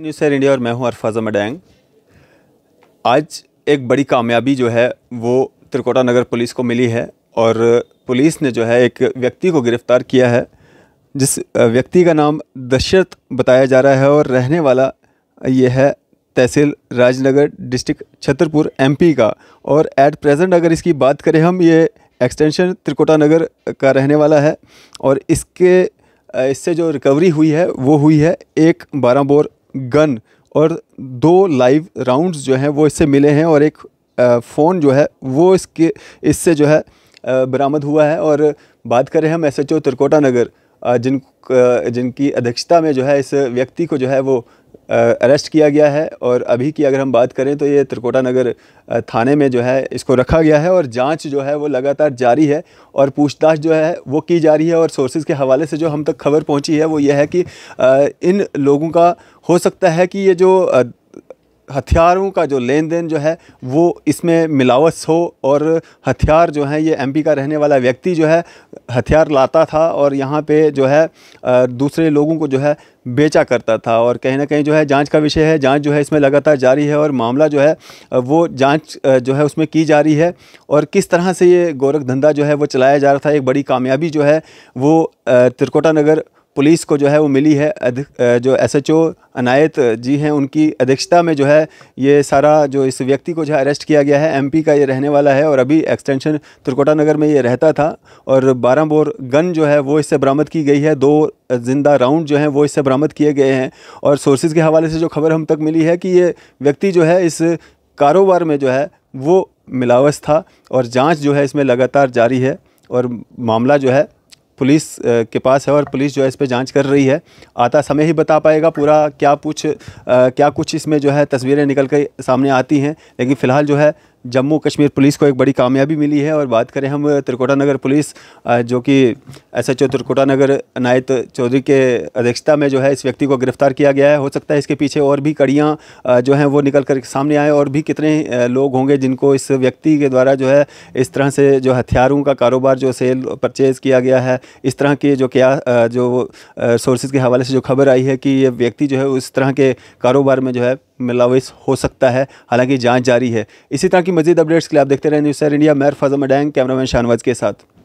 news सर India और मैं हूं अरफाजा मडैंग आज एक बड़ी कामयाबी जो है वो त्रिकोटा नगर पुलिस को मिली है और पुलिस ने जो है एक व्यक्ति को गिरफ्तार किया है जिस व्यक्ति का नाम दशरथ बताया जा रहा है और रहने वाला ये है तहसील राजनगर डिस्ट्रिक्ट छतरपुर एमपी का और एट प्रेजेंट अगर इसकी बात करें हम ये एक्सटेंशन त्रिकोटा नगर का रहने वाला है और इसके इससे जो रिकवरी हुई है वो हुई है एक बारह बोर गन और दो लाइव राउंड्स जो हैं वो इससे मिले हैं और एक फ़ोन जो है वो इसके इससे जो है बरामद हुआ है और बात करें हम एस एच ओ तिरकोटा नगर जिन जिनकी अध्यक्षता में जो है इस व्यक्ति को जो है वो अरेस्ट किया गया है और अभी की अगर हम बात करें तो ये त्रिकोटा नगर थाने में जो है इसको रखा गया है और जांच जो है वो लगातार जारी है और पूछताछ जो है वो की जा रही है और सोर्सेज के हवाले से जो हम तक खबर पहुंची है वो ये है कि इन लोगों का हो सकता है कि ये जो हथियारों का जो लेन देन जो है वो इसमें मिलावट हो और हथियार जो है ये एमपी का रहने वाला व्यक्ति जो है हथियार लाता था और यहाँ पे जो है दूसरे लोगों को जो है बेचा करता था और कहीं ना कहीं जो है जांच का विषय है जांच जो है इसमें लगातार जारी है और मामला जो है वो जांच जो है उसमें की जा रही है और किस तरह से ये गोरख धंधा जो है वो चलाया जा रहा था एक बड़ी कामयाबी जो है वो त्रिकोटा नगर पुलिस को जो है वो मिली है जो एसएचओ अनायत जी हैं उनकी अध्यक्षता में जो है ये सारा जो इस व्यक्ति को जो है अरेस्ट किया गया है एमपी का ये रहने वाला है और अभी एक्सटेंशन त्रिकोटा नगर में ये रहता था और बारह बोर गन जो है वो इससे बरामद की गई है दो जिंदा राउंड जो हैं वो इससे बरामद किए गए हैं और सोर्सेज के हवाले से जो खबर हम तक मिली है कि ये व्यक्ति जो है इस कारोबार में जो है वो मिलावस था और जाँच जो है इसमें लगातार जारी है और मामला जो है पुलिस के पास है और पुलिस जो है इस पर जाँच कर रही है आता समय ही बता पाएगा पूरा क्या कुछ क्या कुछ इसमें जो है तस्वीरें निकल कर सामने आती हैं लेकिन फ़िलहाल जो है जम्मू कश्मीर पुलिस को एक बड़ी कामयाबी मिली है और बात करें हम त्रिकोटा नगर पुलिस जो कि S H O Trikota Nagar Anayat Chaudhary के अध्यक्षता में जो है इस व्यक्ति को गिरफ्तार किया गया है हो सकता है इसके पीछे और भी कड़ियाँ जो हैं वो निकल कर सामने आए और भी कितने लोग होंगे जिनको इस व्यक्ति के द्वारा जो है इस तरह से जो हथियारों का कारोबार जो सेल परचेज़ किया गया है इस तरह के जो क्या जो सोर्सेज के हवाले से जो खबर आई है कि ये व्यक्ति जो है उस तरह के कारोबार में जो है मिलाविस हो सकता है हालांकि जांच जारी है इसी तरह की मजीद अपडेट्स के लिए आप देखते रहें न्यूज़ सर इंडिया मैर फजम डैंग कैमरामैन शाहनवाज के साथ